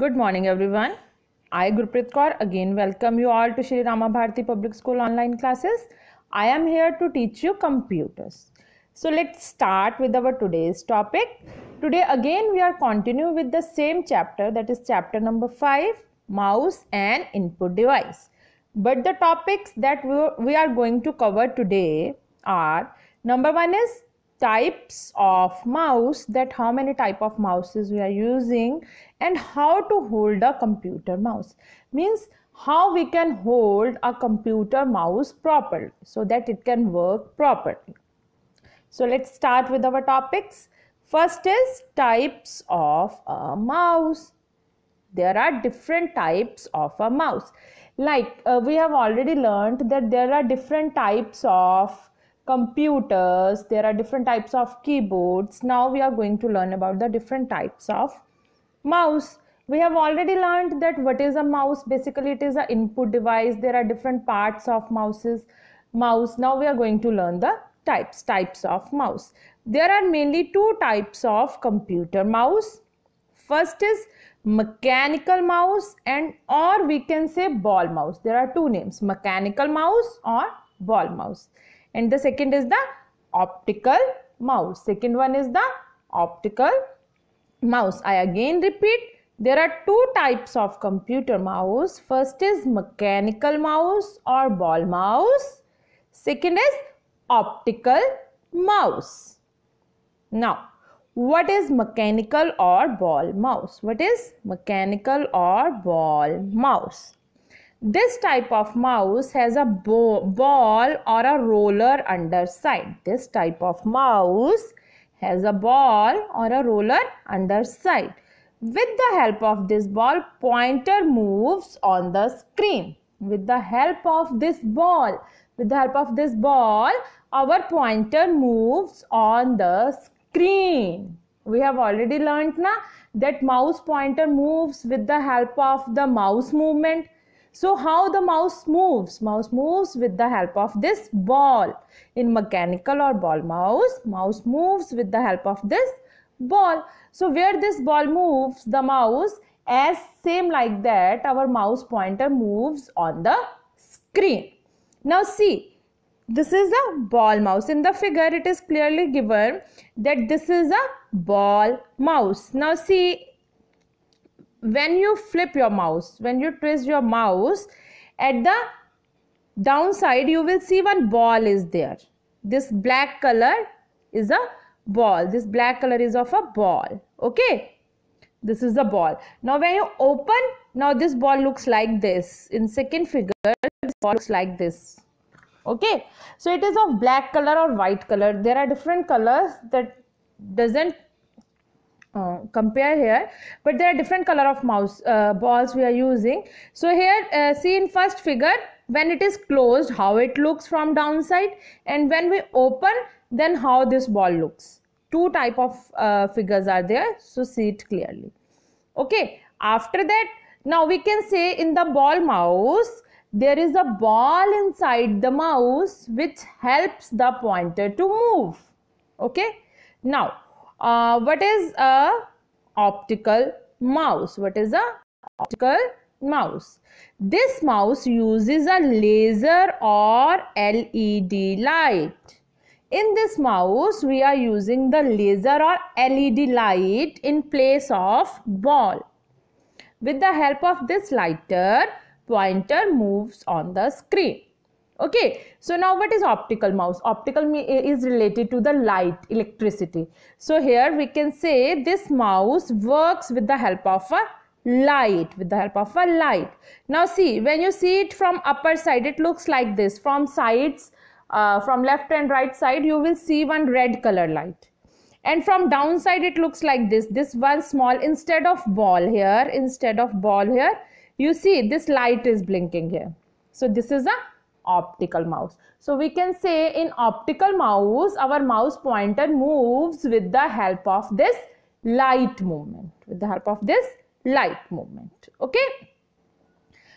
Good morning everyone. I Gurpreet Kaur again welcome you all to Sri Rama Public School online classes. I am here to teach you computers. So let's start with our today's topic. Today again we are continue with the same chapter that is chapter number 5 mouse and input device. But the topics that we are going to cover today are number 1 is types of mouse that how many type of mouses we are using and how to hold a computer mouse means how we can hold a computer mouse properly so that it can work properly so let's start with our topics first is types of a mouse there are different types of a mouse like uh, we have already learned that there are different types of computers there are different types of keyboards now we are going to learn about the different types of mouse we have already learned that what is a mouse basically it is an input device there are different parts of mouses mouse now we are going to learn the types types of mouse there are mainly two types of computer mouse first is mechanical mouse and or we can say ball mouse there are two names mechanical mouse or ball mouse and the second is the optical mouse second one is the optical mouse i again repeat there are two types of computer mouse first is mechanical mouse or ball mouse second is optical mouse now what is mechanical or ball mouse what is mechanical or ball mouse this type of mouse has a ball or a roller underside. This type of mouse has a ball or a roller underside. With the help of this ball, pointer moves on the screen. With the help of this ball, with the help of this ball, our pointer moves on the screen. We have already learnt na that mouse pointer moves with the help of the mouse movement so how the mouse moves? Mouse moves with the help of this ball. In mechanical or ball mouse, mouse moves with the help of this ball. So where this ball moves, the mouse as same like that our mouse pointer moves on the screen. Now see, this is a ball mouse. In the figure it is clearly given that this is a ball mouse. Now see when you flip your mouse, when you twist your mouse, at the downside you will see one ball is there. This black color is a ball. This black color is of a ball. Okay. This is the ball. Now when you open, now this ball looks like this. In second figure, this ball looks like this. Okay. So it is of black color or white color. There are different colors that doesn't uh, compare here but there are different color of mouse uh, balls we are using so here uh, see in first figure when it is closed how it looks from downside and when we open then how this ball looks two type of uh, figures are there so see it clearly okay after that now we can say in the ball mouse there is a ball inside the mouse which helps the pointer to move okay now uh, what is a optical mouse? What is a optical mouse? This mouse uses a laser or LED light. In this mouse, we are using the laser or LED light in place of ball. With the help of this lighter, pointer moves on the screen okay so now what is optical mouse optical eh, is related to the light electricity so here we can say this mouse works with the help of a light with the help of a light now see when you see it from upper side it looks like this from sides uh, from left and right side you will see one red color light and from downside it looks like this this one small instead of ball here instead of ball here you see this light is blinking here so this is a optical mouse. So we can say in optical mouse, our mouse pointer moves with the help of this light movement, with the help of this light movement. Okay.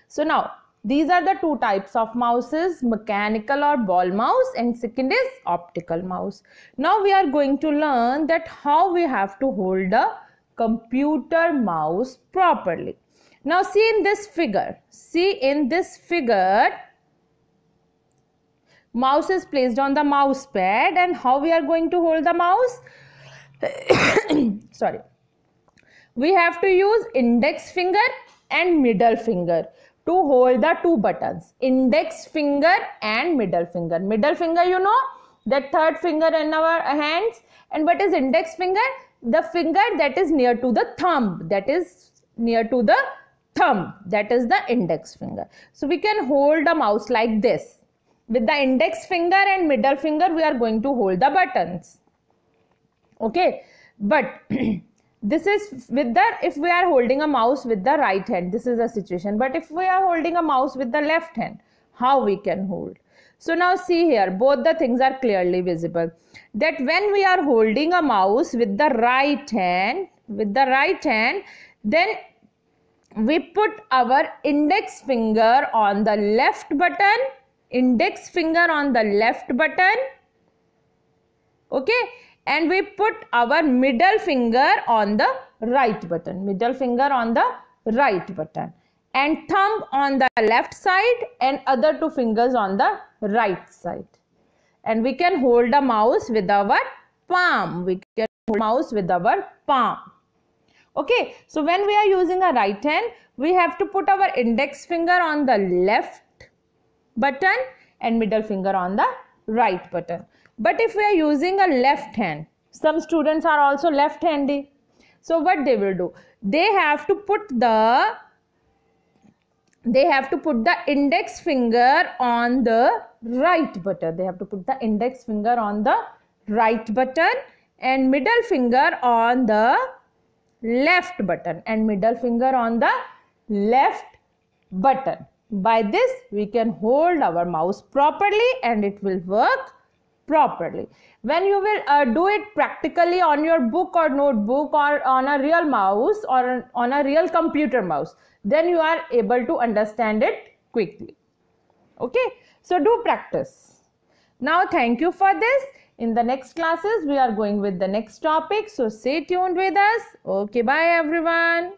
So now these are the two types of mouses, mechanical or ball mouse and second is optical mouse. Now we are going to learn that how we have to hold the computer mouse properly. Now see in this figure, see in this figure mouse is placed on the mouse pad and how we are going to hold the mouse sorry we have to use index finger and middle finger to hold the two buttons index finger and middle finger middle finger you know that third finger in our hands and what is index finger the finger that is near to the thumb that is near to the thumb that is the index finger so we can hold a mouse like this with the index finger and middle finger we are going to hold the buttons okay but this is with the if we are holding a mouse with the right hand this is a situation but if we are holding a mouse with the left hand how we can hold so now see here both the things are clearly visible that when we are holding a mouse with the right hand with the right hand then we put our index finger on the left button index finger on the left button okay and we put our middle finger on the right button middle finger on the right button and thumb on the left side and other two fingers on the right side and we can hold the mouse with our palm we can hold mouse with our palm okay so when we are using a right hand we have to put our index finger on the left button and middle finger on the right button. But if we are using a left hand, some students are also left handy. So what they will do? They have to put the they have to put the index finger on the right button. They have to put the index finger on the right button and middle finger on the left button and middle finger on the left button. By this, we can hold our mouse properly and it will work properly. When you will uh, do it practically on your book or notebook or on a real mouse or on a real computer mouse, then you are able to understand it quickly. Okay, so do practice. Now, thank you for this. In the next classes, we are going with the next topic. So, stay tuned with us. Okay, bye everyone.